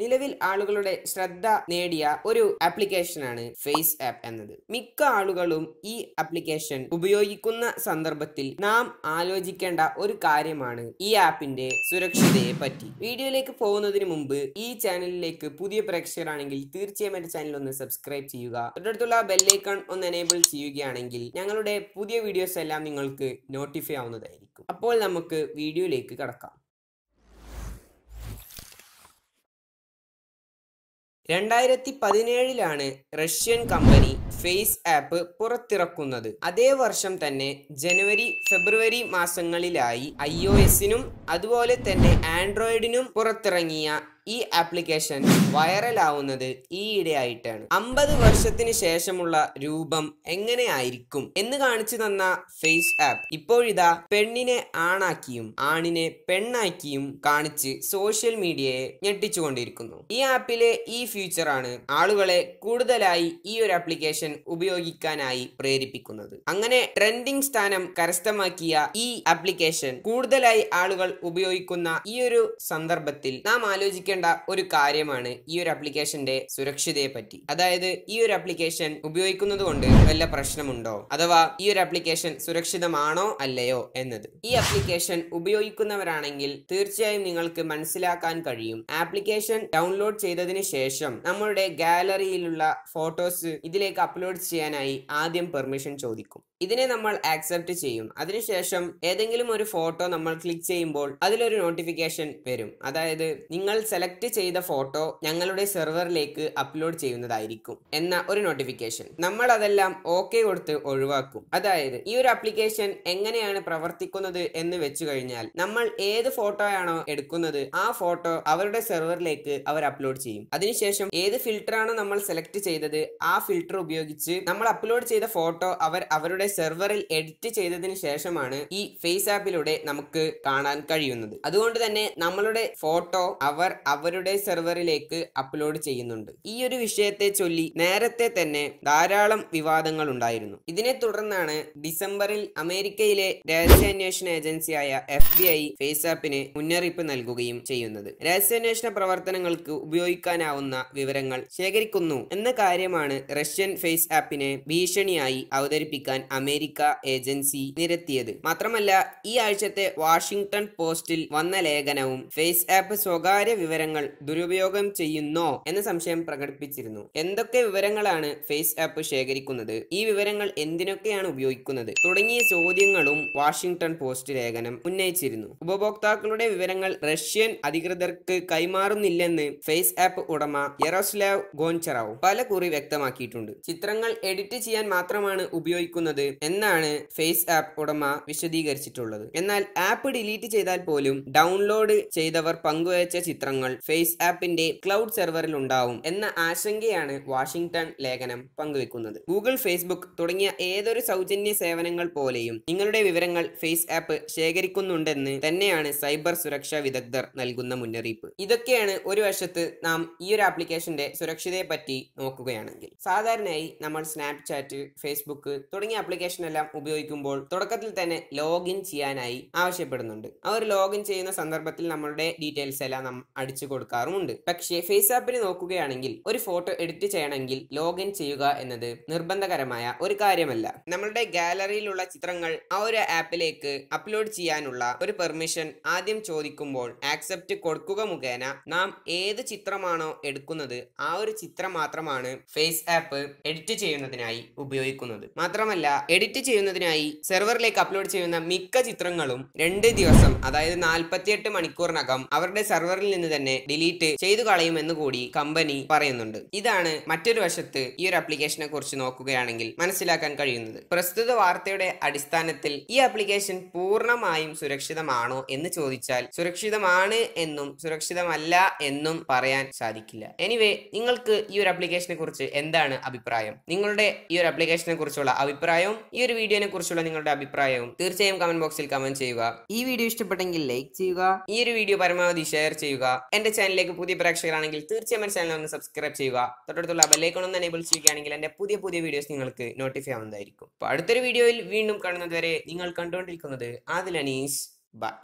നിലവിൽ ആളുകളുടെ ശ്രദ്ധ നേടിയ ഒരു ആപ്ലിക്കേഷനാണ് ഫേസ് ആപ്പ് എന്നത് മിക്ക ആളുകളും ഈ ആപ്ലിക്കേഷൻ ഉപയോഗിക്കുന്ന സന്ദർഭത്തിൽ നാം ആലോചിക്കേണ്ട ഒരു കാര്യമാണ് ഈ ആപ്പിന്റെ സുരക്ഷിതയെ പറ്റി വീഡിയോയിലേക്ക് പോകുന്നതിന് മുമ്പ് ഈ ചാനലിലേക്ക് പുതിയ പ്രേക്ഷകരാണെങ്കിൽ തീർച്ചയായും എന്റെ ചാനൽ ഒന്ന് സബ്സ്ക്രൈബ് ചെയ്യുക തൊട്ടടുത്തുള്ള ബെല്ലൈക്കൺ ഒന്ന് എനേബിൾ ചെയ്യുകയാണെങ്കിൽ ഞങ്ങളുടെ പുതിയ വീഡിയോസ് എല്ലാം നിങ്ങൾക്ക് നോട്ടിഫൈ ആവുന്നതായിരിക്കും അപ്പോൾ നമുക്ക് വീഡിയോയിലേക്ക് കടക്കാം രണ്ടായിരത്തി പതിനേഴിലാണ് റഷ്യൻ കമ്പനി ഫേസ് ആപ്പ് പുറത്തിറക്കുന്നത് അതേ വർഷം തന്നെ ജനുവരി ഫെബ്രുവരി മാസങ്ങളിലായി ഐ ഒ എസിനും അതുപോലെ തന്നെ ആൻഡ്രോയിഡിനും പുറത്തിറങ്ങിയ ഈ ആപ്ലിക്കേഷൻ വൈറലാവുന്നത് ഈയിടെയായിട്ടാണ് അമ്പത് വർഷത്തിന് ശേഷമുള്ള രൂപം എങ്ങനെയായിരിക്കും എന്ന് കാണിച്ചു തന്ന ഫേസ് ആപ്പ് ഇപ്പോഴിതാ പെണ്ണിനെ ആണാക്കിയും ആണിനെ പെണ്ണാക്കിയും കാണിച്ച് സോഷ്യൽ മീഡിയയെ ഞെട്ടിച്ചുകൊണ്ടിരിക്കുന്നു ഈ ആപ്പിലെ ഈ ഫ്യൂച്ചറാണ് ആളുകളെ കൂടുതലായി ഈ ഒരു ആപ്ലിക്കേഷൻ ആപ്ലിക്കേഷൻ ഉപയോഗിക്കാനായി പ്രേരിപ്പിക്കുന്നത് അങ്ങനെ ട്രെൻഡിംഗ് സ്ഥാനം കരസ്ഥമാക്കിയ ഈ ആപ്ലിക്കേഷൻ കൂടുതലായി ആളുകൾ ഉപയോഗിക്കുന്ന ഈ ഒരു സന്ദർഭത്തിൽ നാം ആലോചിക്കേണ്ട ഒരു കാര്യമാണ് ഈ ഒരു ആപ്ലിക്കേഷന്റെ സുരക്ഷിതയെ പറ്റി അതായത് ഈ ഒരു ആപ്ലിക്കേഷൻ ഉപയോഗിക്കുന്നത് കൊണ്ട് വല്ല പ്രശ്നമുണ്ടോ അഥവാ ഈ ഒരു ആപ്ലിക്കേഷൻ സുരക്ഷിതമാണോ അല്ലയോ എന്നത് ഈ ആപ്ലിക്കേഷൻ ഉപയോഗിക്കുന്നവരാണെങ്കിൽ തീർച്ചയായും നിങ്ങൾക്ക് മനസ്സിലാക്കാൻ കഴിയും ആപ്ലിക്കേഷൻ ഡൗൺലോഡ് ചെയ്തതിന് ശേഷം നമ്മളുടെ ഗാലറിയിലുള്ള ഫോട്ടോസ് ഇതിലേക്ക് അപ്ലോഡ് ചെയ്യാനായി ആദ്യം പെർമിഷൻ ചോദിക്കും ഇതിനെ നമ്മൾ ആക്സെപ്റ്റ് ചെയ്യും അതിനുശേഷം ഏതെങ്കിലും ഒരു ഫോട്ടോ നമ്മൾ ക്ലിക്ക് ചെയ്യുമ്പോൾ അതിലൊരു നോട്ടിഫിക്കേഷൻ വരും അതായത് നിങ്ങൾ സെലക്ട് ചെയ്ത ഫോട്ടോ ഞങ്ങളുടെ സെർവറിലേക്ക് അപ്ലോഡ് ചെയ്യുന്നതായിരിക്കും എന്ന ഒരു നോട്ടിഫിക്കേഷൻ നമ്മൾ അതെല്ലാം ഓക്കെ കൊടുത്ത് ഒഴിവാക്കും അതായത് ഈ ഒരു അപ്ലിക്കേഷൻ എങ്ങനെയാണ് പ്രവർത്തിക്കുന്നത് എന്ന് വെച്ചു കഴിഞ്ഞാൽ നമ്മൾ ഏത് ഫോട്ടോയാണോ എടുക്കുന്നത് ആ ഫോട്ടോ അവരുടെ സെർവറിലേക്ക് അവർ അപ്ലോഡ് ചെയ്യും അതിനുശേഷം ഏത് ഫിൽറ്ററാണോ നമ്മൾ സെലക്ട് ചെയ്തത് ആ ഫിൽറ്റർ ഉപയോഗിച്ച് നമ്മൾ അപ്ലോഡ് ചെയ്ത ഫോട്ടോ അവർ അവരുടെ നമ്മുടെ സെർവറിൽ എഡിറ്റ് ചെയ്തതിന് ശേഷമാണ് ഈ ഫേസ് ആപ്പിലൂടെ നമുക്ക് കാണാൻ കഴിയുന്നത് അതുകൊണ്ട് തന്നെ നമ്മളുടെ ഫോട്ടോ അവർ അവരുടെ സെർവറിലേക്ക് അപ്ലോഡ് ചെയ്യുന്നുണ്ട് ഈ ഒരു വിഷയത്തെ ചൊല്ലി നേരത്തെ തന്നെ ധാരാളം വിവാദങ്ങൾ ഉണ്ടായിരുന്നു ഇതിനെ തുടർന്നാണ് ഡിസംബറിൽ അമേരിക്കയിലെ രഹസ്യാന്വേഷണ ഏജൻസിയായ എഫ് ബി ഐ ഫേസ് ആപ്പിന് മുന്നറിയിപ്പ് നൽകുകയും ചെയ്യുന്നത് രഹസ്യാന്വേഷണ പ്രവർത്തനങ്ങൾക്ക് ഉപയോഗിക്കാനാവുന്ന വിവരങ്ങൾ ശേഖരിക്കുന്നു എന്ന കാര്യമാണ് റഷ്യൻ ഫേസ് ആപ്പിനെ ഭീഷണിയായി അവതരിപ്പിക്കാൻ അമേരിക്ക ഏജൻസി നിരത്തിയത് മാത്രമല്ല ഈ ആഴ്ചത്തെ വാഷിംഗ്ടൺ പോസ്റ്റിൽ വന്ന ലേഖനവും ഫേസ് ആപ്പ് സ്വകാര്യ വിവരങ്ങൾ ദുരുപയോഗം ചെയ്യുന്നോ എന്ന സംശയം പ്രകടിപ്പിച്ചിരുന്നു എന്തൊക്കെ വിവരങ്ങളാണ് ഫേസ് ആപ്പ് ശേഖരിക്കുന്നത് ഈ വിവരങ്ങൾ എന്തിനൊക്കെയാണ് ഉപയോഗിക്കുന്നത് തുടങ്ങിയ ചോദ്യങ്ങളും വാഷിംഗ്ടൺ പോസ്റ്റ് ലേഖനം ഉന്നയിച്ചിരുന്നു ഉപഭോക്താക്കളുടെ വിവരങ്ങൾ റഷ്യൻ അധികൃതർക്ക് കൈമാറുന്നില്ലെന്ന് ഫേസ് ആപ്പ് ഉടമ യറോസ്ലാവ് ഗോൻചറാവ് പല കുറി വ്യക്തമാക്കിയിട്ടുണ്ട് ചിത്രങ്ങൾ എഡിറ്റ് ചെയ്യാൻ മാത്രമാണ് ഉപയോഗിക്കുന്നത് എന്നാണ് ഫേസ് ആപ്പ് ഉടമ വിശദീകരിച്ചിട്ടുള്ളത് എന്നാൽ ആപ്പ് ഡിലീറ്റ് ചെയ്താൽ പോലും ഡൗൺലോഡ് ചെയ്തവർ പങ്കുവച്ച ചിത്രങ്ങൾ ഫേസ് ആപ്പിന്റെ ക്ലൗഡ് സെർവറിൽ ഉണ്ടാവും എന്ന ആശങ്കയാണ് വാഷിംഗ്ടൺ ലേഖനം പങ്കുവെക്കുന്നത് ഗൂഗിൾ ഫേസ്ബുക്ക് തുടങ്ങിയ ഏതൊരു സൗജന്യ സേവനങ്ങൾ പോലെയും നിങ്ങളുടെ വിവരങ്ങൾ ഫേസ് ആപ്പ് ശേഖരിക്കുന്നുണ്ടെന്ന് തന്നെയാണ് സൈബർ സുരക്ഷാ വിദഗ്ധർ നൽകുന്ന മുന്നറിയിപ്പ് ഇതൊക്കെയാണ് ഒരു വശത്ത് നാം ഈ ഒരു ആപ്ലിക്കേഷന്റെ സുരക്ഷിതയെ പറ്റി നോക്കുകയാണെങ്കിൽ സാധാരണയായി നമ്മൾ സ്നാപ്ചാറ്റ് ഫേസ്ബുക്ക് തുടങ്ങിയ ആപ്ലിക്കേഷൻ ആപ്ലിക്കേഷൻ എല്ലാം ഉപയോഗിക്കുമ്പോൾ തുടക്കത്തിൽ തന്നെ ലോഗിൻ ചെയ്യാനായി ആവശ്യപ്പെടുന്നുണ്ട് അവർ ലോഗിൻ ചെയ്യുന്ന സന്ദർഭത്തിൽ നമ്മളുടെ ഡീറ്റെയിൽസ് എല്ലാം നാം അടിച്ചു കൊടുക്കാറുമുണ്ട് പക്ഷേ ഫേസ് ആപ്പിന് നോക്കുകയാണെങ്കിൽ ഒരു ഫോട്ടോ എഡിറ്റ് ചെയ്യണമെങ്കിൽ ലോഗിൻ ചെയ്യുക എന്നത് നിർബന്ധകരമായ ഒരു കാര്യമല്ല നമ്മളുടെ ഗാലറിയിലുള്ള ചിത്രങ്ങൾ ആ ഒരു ആപ്പിലേക്ക് അപ്ലോഡ് ചെയ്യാനുള്ള ഒരു പെർമിഷൻ ആദ്യം ചോദിക്കുമ്പോൾ ആക്സെപ്റ്റ് കൊടുക്കുക മുഖേന നാം ഏത് ചിത്രമാണോ എടുക്കുന്നത് ആ ഒരു ചിത്രം മാത്രമാണ് ഫേസ് ആപ്പ് എഡിറ്റ് ചെയ്യുന്നതിനായി ഉപയോഗിക്കുന്നത് മാത്രമല്ല എഡിറ്റ് ചെയ്യുന്നതിനായി സെർവറിലേക്ക് അപ്ലോഡ് ചെയ്യുന്ന മിക്ക ചിത്രങ്ങളും രണ്ട് ദിവസം അതായത് നാൽപ്പത്തിയെട്ട് മണിക്കൂറിനകം അവരുടെ സെർവറിൽ നിന്ന് തന്നെ ഡിലീറ്റ് ചെയ്തു കളയുമെന്ന് കൂടി കമ്പനി പറയുന്നുണ്ട് ഇതാണ് മറ്റൊരു വശത്ത് ഈ ഒരു ആപ്ലിക്കേഷനെ കുറിച്ച് നോക്കുകയാണെങ്കിൽ മനസ്സിലാക്കാൻ കഴിയുന്നത് പ്രസ്തുത വാർത്തയുടെ അടിസ്ഥാനത്തിൽ ഈ ആപ്ലിക്കേഷൻ പൂർണ്ണമായും സുരക്ഷിതമാണോ എന്ന് ചോദിച്ചാൽ സുരക്ഷിതമാണ് എന്നും സുരക്ഷിതമല്ല എന്നും പറയാൻ സാധിക്കില്ല എനിവേ നിങ്ങൾക്ക് ഈ ഒരു ആപ്ലിക്കേഷനെ കുറിച്ച് എന്താണ് അഭിപ്രായം നിങ്ങളുടെ ഈ ഒരു ആപ്ലിക്കേഷനെ കുറിച്ചുള്ള അഭിപ്രായവും ഈ ഒരു വീഡിയോനെ കുറിച്ചുള്ള നിങ്ങളുടെ അഭിപ്രായവും തീർച്ചയായും കമന്റ് ബോക്സിൽ കമന്റ് ചെയ്യുക ഈ വീഡിയോ ഇഷ്ടപ്പെട്ടെങ്കിൽ ലൈക്ക് ചെയ്യുക ഈ ഒരു വീഡിയോ പരമാവധി ഷെയർ ചെയ്യുക എന്റെ ചാനലിലേക്ക് പുതിയ പ്രേക്ഷകരാണെങ്കിൽ തീർച്ചയായും ചാനൽ ഒന്ന് സബ്സ്ക്രൈബ് ചെയ്യുക തൊട്ടടുത്തുള്ള ബെല്ലൈക്കൺ ഒന്ന് എനേബിൾ ചെയ്യുകയാണെങ്കിൽ എന്റെ പുതിയ പുതിയ വീഡിയോസ് നിങ്ങൾക്ക് നോട്ടിഫൈ ആവുന്നതായിരിക്കും അപ്പോൾ അടുത്തൊരു വീഡിയോയിൽ വീണ്ടും കാണുന്നതുവരെ നിങ്ങൾ കണ്ടുകൊണ്ടിരിക്കുന്നത് ആദിൽ അനീസ് ബൈ